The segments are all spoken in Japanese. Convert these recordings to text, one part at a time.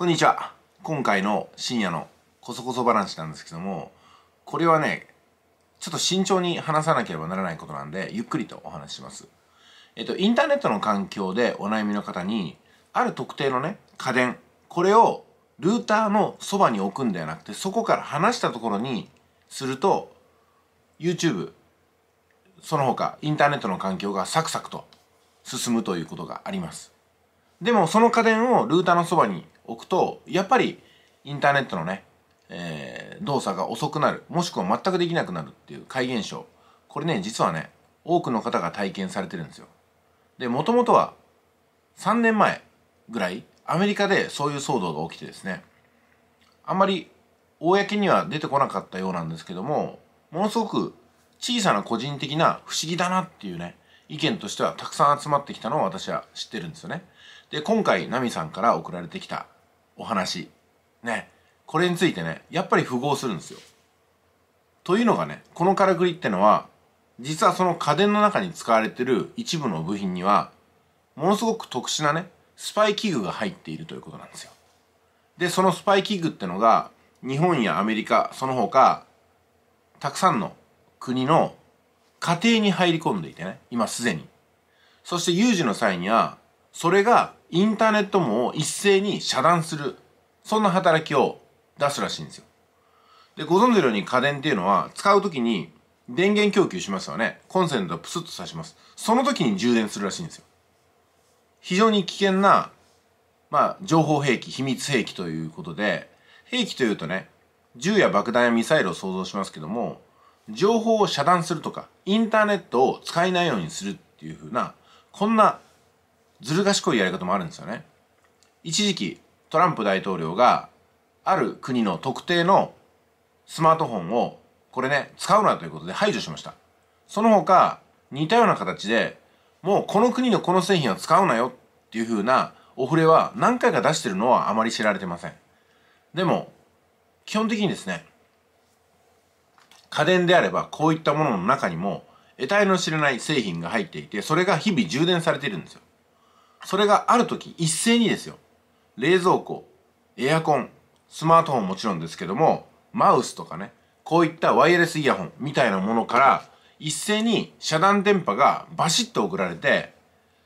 こんにちは今回の深夜のコソコソ話なんですけどもこれはねちょっと慎重に話さなければならないことなんでゆっくりとお話しますえっとインターネットの環境でお悩みの方にある特定のね家電これをルーターのそばに置くんではなくてそこから離したところにすると YouTube その他インターネットの環境がサクサクと進むということがありますでもその家電をルーターのそばにおくとやっぱりインターネットのね、えー、動作が遅くなるもしくは全くできなくなるっていう怪現象これね実はね多くの方が体験されてるんですよでもともとは3年前ぐらいアメリカでそういう騒動が起きてですねあんまり公には出てこなかったようなんですけどもものすごく小さな個人的な不思議だなっていうね意見としてはたくさん集まってきたのを私は知ってるんですよね。で今回ナミさんから送られてきたお話ねこれについてねやっぱり符合するんですよ。というのがねこのからくりってのは実はその家電の中に使われてる一部の部品にはものすごく特殊なねスパイ器具が入っているということなんですよ。でそのスパイ器具ってのが日本やアメリカその他たくさんの国の家庭に入り込んでいてね今すでにそして有事の際にはそれがインターネット網を一斉に遮断する。そんな働きを出すらしいんですよ。で、ご存知のように家電っていうのは使うときに電源供給しますよね。コンセントをプスッと刺します。その時に充電するらしいんですよ。非常に危険な、まあ、情報兵器、秘密兵器ということで、兵器というとね、銃や爆弾やミサイルを想像しますけども、情報を遮断するとか、インターネットを使えないようにするっていう風な、こんなずる賢いやり方もあるんですよね。一時期、トランプ大統領が、ある国の特定のスマートフォンを、これね、使うなということで排除しました。その他、似たような形で、もうこの国のこの製品は使うなよっていうふうなお触れは何回か出してるのはあまり知られてません。でも、基本的にですね、家電であればこういったものの中にも得体の知れない製品が入っていて、それが日々充電されているんですよ。それがある時一斉にですよ冷蔵庫エアコンスマートフォンもちろんですけどもマウスとかねこういったワイヤレスイヤホンみたいなものから一斉に遮断電波がバシッと送られて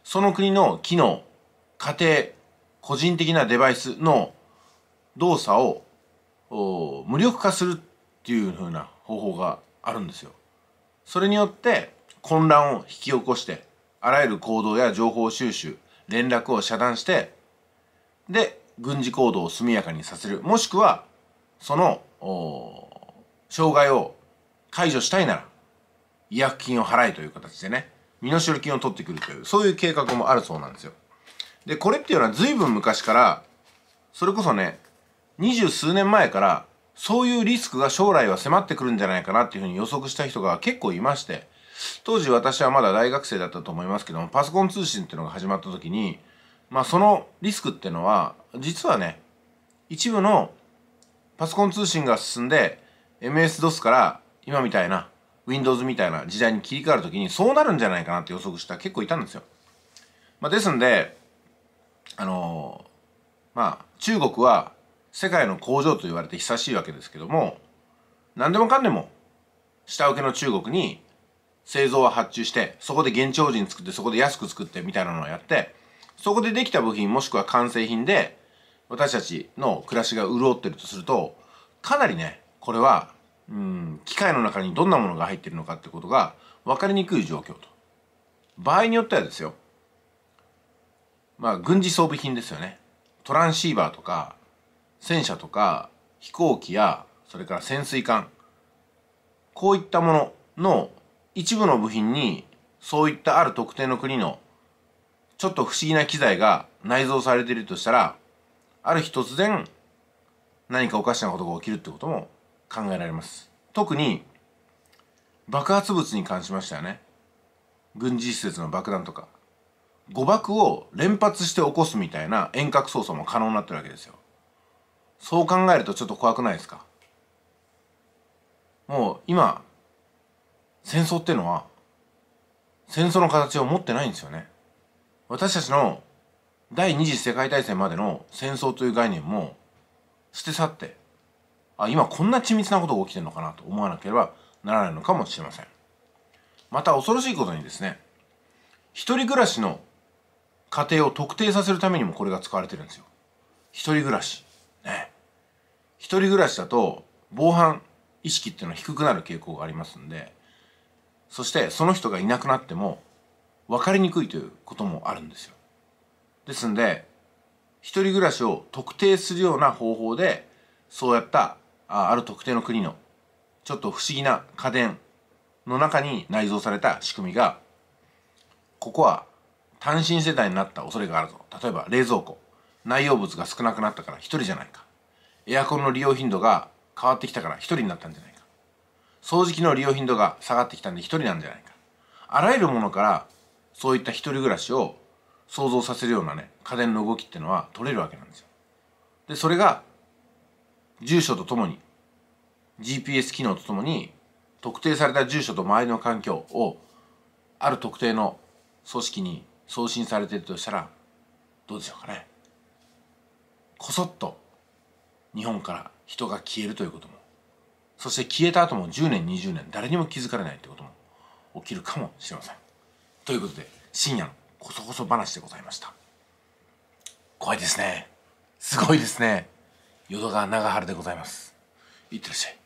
その国の機能家庭個人的なデバイスの動作を無力化するっていうふうな方法があるんですよ。それによって混乱を引き起こしてあらゆる行動や情報収集連絡を遮断してで軍事行動を速やかにさせるもしくはその障害を解除したいなら違約金を払いという形でね身代金を取ってくるというそういう計画もあるそうなんですよでこれっていうのは随分昔からそれこそね二十数年前からそういうリスクが将来は迫ってくるんじゃないかなっていうふうに予測した人が結構いまして当時私はまだ大学生だったと思いますけども、パソコン通信っていうのが始まった時に、まあそのリスクっていうのは、実はね、一部のパソコン通信が進んで、MS-DOS から今みたいな Windows みたいな時代に切り替わるときにそうなるんじゃないかなって予測した結構いたんですよ。まあ、ですんで、あのー、まあ、中国は世界の工場と言われて久しいわけですけども、何でもかんでも下請けの中国に製造は発注してそこで現地法人作ってそこで安く作ってみたいなのをやってそこでできた部品もしくは完成品で私たちの暮らしが潤ってるとするとかなりねこれはうん機械の中にどんなものが入ってるのかってことが分かりにくい状況と場合によってはですよまあ軍事装備品ですよねトランシーバーとか戦車とか飛行機やそれから潜水艦こういったものの一部の部品にそういったある特定の国のちょっと不思議な機材が内蔵されているとしたらある日突然何かおかしなことが起きるってことも考えられます特に爆発物に関しましてはね軍事施設の爆弾とか誤爆を連発して起こすみたいな遠隔操作も可能になってるわけですよそう考えるとちょっと怖くないですかもう今戦争っていうのは戦争の形を持ってないんですよね。私たちの第二次世界大戦までの戦争という概念も捨て去って、あ、今こんな緻密なことが起きてるのかなと思わなければならないのかもしれません。また恐ろしいことにですね、一人暮らしの家庭を特定させるためにもこれが使われてるんですよ。一人暮らし。ね。一人暮らしだと防犯意識っていうのは低くなる傾向がありますんで、そしてその人がいなくなっても分かりにくいということもあるんですよですんで一人暮らしを特定するような方法でそうやったあある特定の国のちょっと不思議な家電の中に内蔵された仕組みがここは単身世代になった恐れがあるぞ例えば冷蔵庫内容物が少なくなったから1人じゃないかエアコンの利用頻度が変わってきたから1人になったんじゃないか掃除機の利用頻度が下がってきたんで一人なんじゃないかあらゆるものからそういった一人暮らしを想像させるようなね家電の動きっていうのは取れるわけなんですよでそれが住所とともに GPS 機能とともに特定された住所と周りの環境をある特定の組織に送信されてるとしたらどうでしょうかねこそっと日本から人が消えるということもそして消えた後も10年20年誰にも気づかれないってことも起きるかもしれませんということで深夜のこそこそ話でございました怖いですねすごいですね淀川長春でございますいってらっしゃい